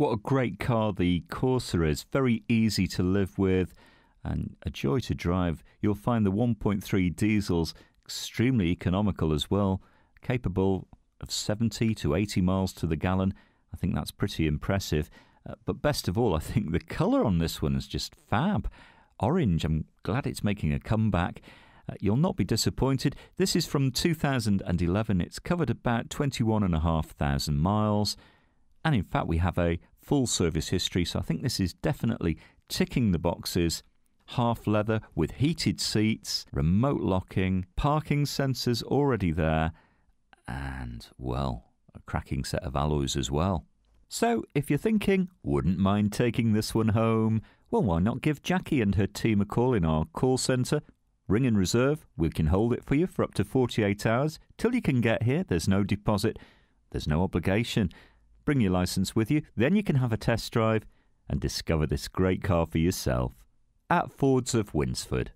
What a great car the Corsa is. Very easy to live with and a joy to drive. You'll find the 1.3 diesels extremely economical as well, capable of 70 to 80 miles to the gallon. I think that's pretty impressive. Uh, but best of all, I think the colour on this one is just fab. Orange, I'm glad it's making a comeback. Uh, you'll not be disappointed. This is from 2011. It's covered about 21,500 miles. And in fact, we have a full service history. So I think this is definitely ticking the boxes. Half leather with heated seats, remote locking, parking sensors already there, and well, a cracking set of alloys as well. So, if you're thinking, wouldn't mind taking this one home, well, why not give Jackie and her team a call in our call centre? Ring in reserve, we can hold it for you for up to 48 hours till you can get here. There's no deposit, there's no obligation. Bring your license with you, then you can have a test drive and discover this great car for yourself at Fords of Winsford.